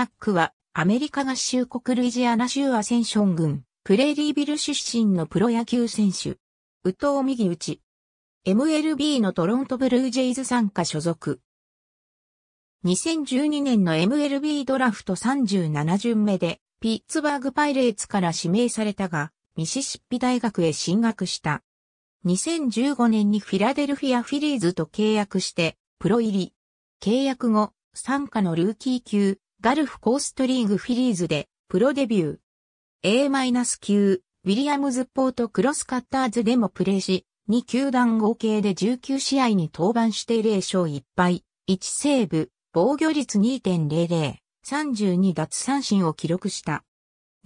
パックは、アメリカ合衆国ルイジアナ州アセンション郡、プレーリービル出身のプロ野球選手。宇藤右打ち。MLB のトロントブルージェイズ参加所属。2012年の MLB ドラフト37巡目で、ピッツバーグパイレーツから指名されたが、ミシシッピ大学へ進学した。2015年にフィラデルフィアフィリーズと契約して、プロ入り。契約後、参加のルーキー級、ガルフコーストリーグフィリーズでプロデビュー。A-9、ウィリアムズポートクロスカッターズでもプレーし、2球団合計で19試合に登板して0勝1敗、1セーブ、防御率2.00、32奪三振を記録した。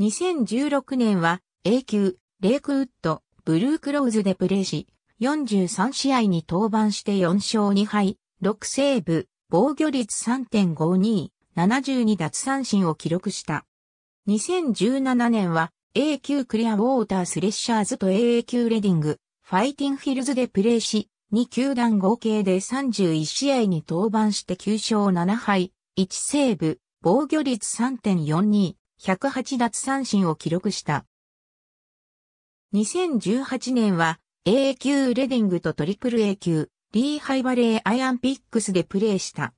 2016年は A 級、レイクウッド、ブルークローズでプレーし、43試合に登板して4勝2敗、6セーブ、防御率3.52、72奪三振を記録した。2017年は A 級クリアウォータースレッシャーズと AA 級レディング、ファイティンフィルズでプレーし、2球団合計で31試合に登板して9勝7敗、1セーブ、防御率3.42、108奪三振を記録した。2018年は AA 級レディングとトリプル A 級、リーハイバレーアイアンピックスでプレーした。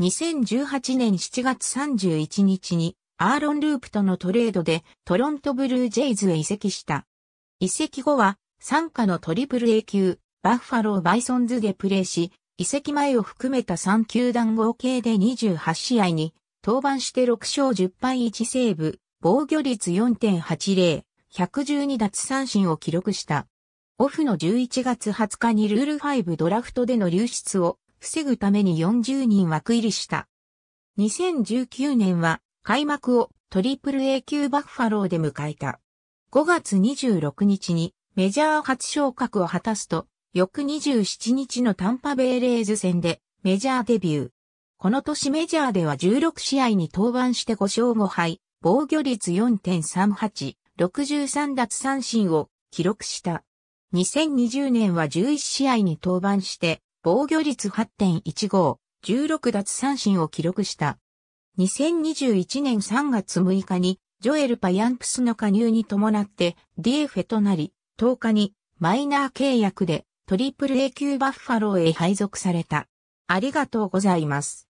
2018年7月31日にアーロン・ループとのトレードでトロントブルージェイズへ移籍した。移籍後は参加のトリプル A 級バッファロー・バイソンズでプレーし、移籍前を含めた3球団合計で28試合に登板して6勝10敗1セーブ、防御率4.80、112奪三振を記録した。オフの11月20日にルール5ドラフトでの流出を防ぐために40人枠入りした。2019年は開幕をトリプル A 級バッファローで迎えた。5月26日にメジャー初昇格を果たすと、翌27日のタンパベイレーズ戦でメジャーデビュー。この年メジャーでは16試合に登板して5勝5敗、防御率4.38、63奪三振を記録した。2020年は11試合に登板して防御率8.15、16奪三振を記録した。2021年3月6日に、ジョエル・パヤンプスの加入に伴って、ディエフェとなり、10日に、マイナー契約で、トリプル A 級バッファローへ配属された。ありがとうございます。